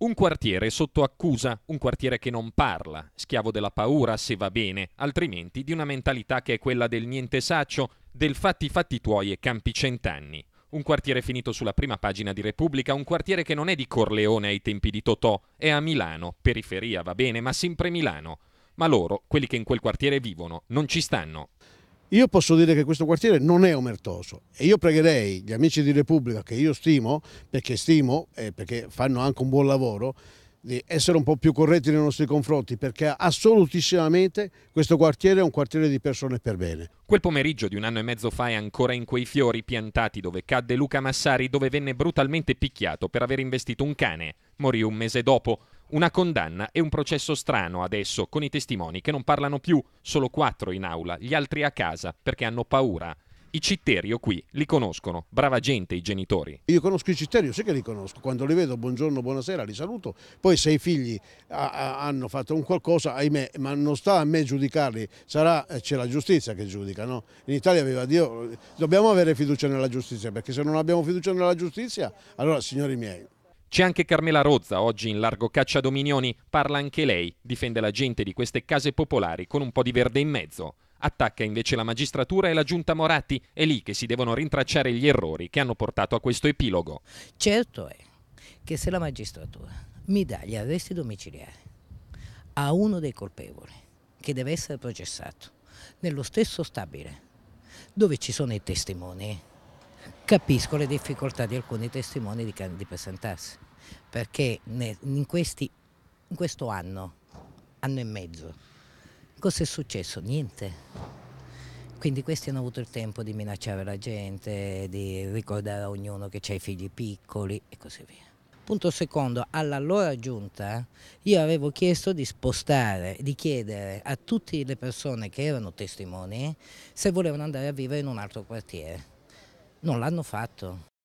Un quartiere sotto accusa, un quartiere che non parla, schiavo della paura se va bene, altrimenti di una mentalità che è quella del niente saccio, del fatti fatti tuoi e campi cent'anni. Un quartiere finito sulla prima pagina di Repubblica, un quartiere che non è di Corleone ai tempi di Totò, è a Milano, periferia va bene, ma sempre Milano. Ma loro, quelli che in quel quartiere vivono, non ci stanno. Io posso dire che questo quartiere non è omertoso e io pregherei gli amici di Repubblica, che io stimo, perché stimo e perché fanno anche un buon lavoro, di essere un po' più corretti nei nostri confronti perché assolutissimamente questo quartiere è un quartiere di persone per bene. Quel pomeriggio di un anno e mezzo fa è ancora in quei fiori piantati dove cadde Luca Massari dove venne brutalmente picchiato per aver investito un cane. Morì un mese dopo. Una condanna e un processo strano adesso, con i testimoni che non parlano più, solo quattro in aula, gli altri a casa perché hanno paura. I Citterio qui li conoscono, brava gente i genitori. Io conosco i Citterio, sì che li conosco, quando li vedo buongiorno, buonasera, li saluto, poi se i figli a, a, hanno fatto un qualcosa, ahimè, ma non sta a me giudicarli, sarà, eh, c'è la giustizia che giudica, no? In Italia viva Dio, dobbiamo avere fiducia nella giustizia, perché se non abbiamo fiducia nella giustizia, allora signori miei, c'è anche Carmela Rozza, oggi in largo caccia Dominioni, parla anche lei, difende la gente di queste case popolari con un po' di verde in mezzo. Attacca invece la magistratura e la giunta Moratti, è lì che si devono rintracciare gli errori che hanno portato a questo epilogo. Certo è che se la magistratura mi dà gli arresti domiciliari a uno dei colpevoli che deve essere processato nello stesso stabile dove ci sono i testimoni, capisco le difficoltà di alcuni testimoni di, di presentarsi, perché in, questi, in questo anno, anno e mezzo, cosa è successo? Niente. Quindi questi hanno avuto il tempo di minacciare la gente, di ricordare a ognuno che c'è i figli piccoli e così via. Punto secondo, all'allora giunta io avevo chiesto di spostare, di chiedere a tutte le persone che erano testimoni se volevano andare a vivere in un altro quartiere non l'hanno fatto.